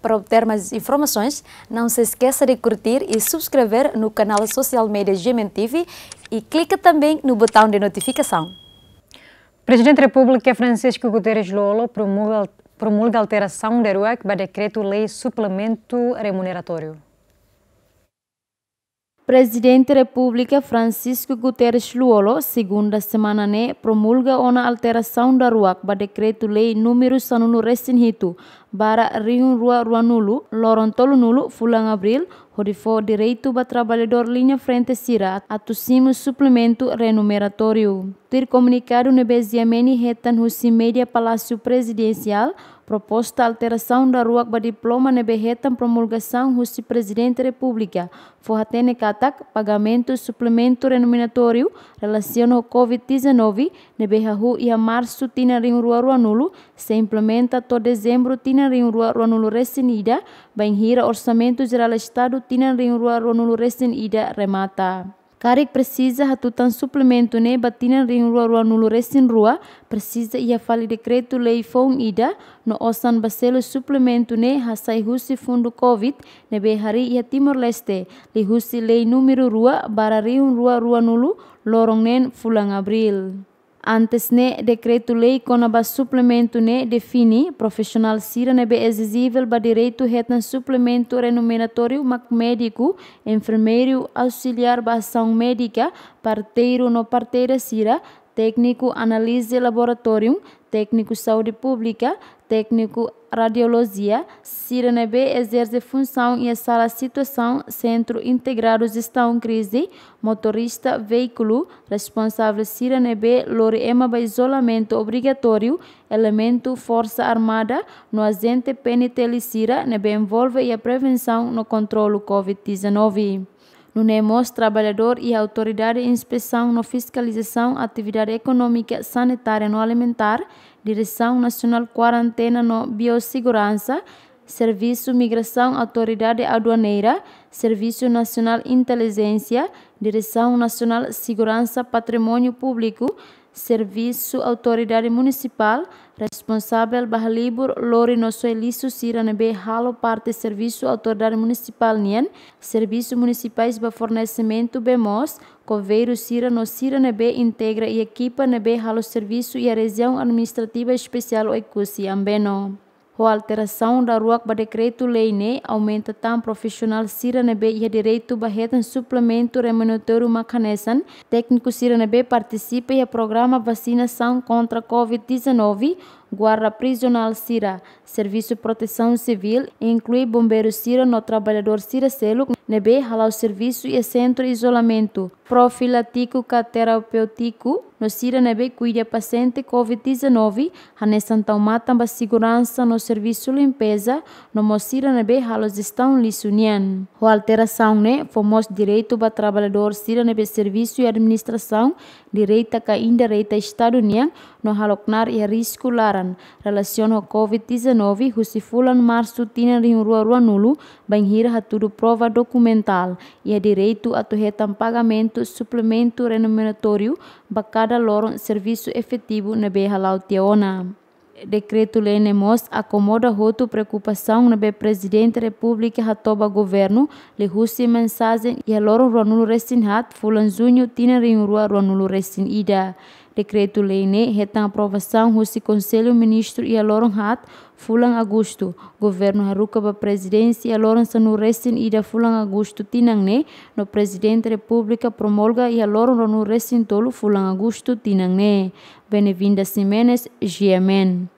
Para obter mais informações, não se esqueça de curtir e subscrever no canal Social Media GMTV e clique também no botão de notificação. Presidente da República Francisco Guterres Lolo promulga, promulga alteração da RUAC para decreto-lei suplemento remuneratório. Presidente da República Francisco Guterres Luolo, segunda semana né, promulga uma alteração da RUAC para decreto-lei número sanuno recém bara rihun rua rua nulu, loron tolu nulu, fulan abril, horifo direito ba trabalhador linha frente sira, atussimo suplemento renumeratório. Ter comunicado no Beziameni retan husi media Palácio Presidencial, proposta alteração da rua ba diploma nebe retan promulgação husi Presidente república. República, forratene katak, pagamento suplemento renumeratório, relaciono Covid-19, nebe hahu ia março tina rihun rua rua nulu, se implementa to dezembro tina tinan ring rua nulu resin ida hira orsamento jerala estado tinan ring rua nulu resin ida remata. Karik presiza hatutan suplemento ne batinan ring rua rua nulu resin rua presiza ia fali dekretu lei fong ida no osan baselo suplemento ne hasai husi fundu covid ne be hari ia timor leste li husi lei numero rua bara ring rua rua nulu lorong nen fulang abril. Antes ne decreto lei com suplemento ne defini profissional sira ne be exigível ba direito retan suplemento remuneratório mac médico, enfermeiro, auxiliar ba ação médica, parteiro no parteira sira, técnico análise laboratório, técnico saúde pública, técnico radiologia, Sirenebe exerce função e a sala situação centro integrado gestão crise, motorista veículo, responsável Sirenebe lore emaba isolamento obrigatório, elemento força armada, no agente penitenciária nebe envolve e a prevenção no controle COVID-19 no NEMOS, trabalhador e autoridade de inspeção no fiscalização atividade econômica, sanitária e alimentar, Direção Nacional Quarentena no Biossegurança, Serviço Migração Autoridade Aduaneira, Serviço Nacional Inteligência, Direção Nacional Segurança Patrimônio Público, Serviço Autoridade Municipal, responsável Bahlibur Lori nosso Nosoelisu Siranebe Halo Parte Serviço Autoridade Municipal Nien, Serviço Municipais para Fornecimento BEMOS, Coveiro sirano Siranebe integra e equipa Nebe Halo Serviço e a Região Administrativa Especial Oicusi Ambeno o alteração da rua para decreto-lei né aumenta tão profissional siranebe e direito barretan suplemento remuneratório macanesan. Técnico siranebe participa e programa vacinação contra Covid-19 Guarda Prisional Cira, Serviço de Proteção Civil, inclui Bombeiro Cira no Trabalhador Cira Selo, nebe halau serviço e centro de isolamento. Profilático terapêutico, no Cira nebe cuida paciente COVID-19, hane Santa Matamba Segurança no Serviço Limpeza, no Mocira nebe halos estão lisunian. O alteração ne, né, fomos direito para trabalhador Cira nebe Serviço e Administração, direita ca indireita Estado nian, no haloknar e risco laran relacion ho COVID-19 husi fulan marsu tina rin rua rua nulu banhira prova documental a direito a torretam pagamento suplemento renominatório bacada loron serviço efetivo na beha lautiona decreto Lenemos acomoda roto preocupação na be presidente da república hatoba governo le husi mensagem e aloro ruanulo resin hat fulan junho tina rin rua ruanulo resin ida Decreto-Lei NE retém aprovação Rússia Conselho Ministro e Aloron Hat, Fulan Augusto. Governo Haruka para Presidência e Aloron Sanurestin e da Fulan Augusto Tinangne, no Presidente da República promulga e Aloron Ronurestin Tolo Fulan Augusto Tinangne. Benevinda Simenes, Giamen.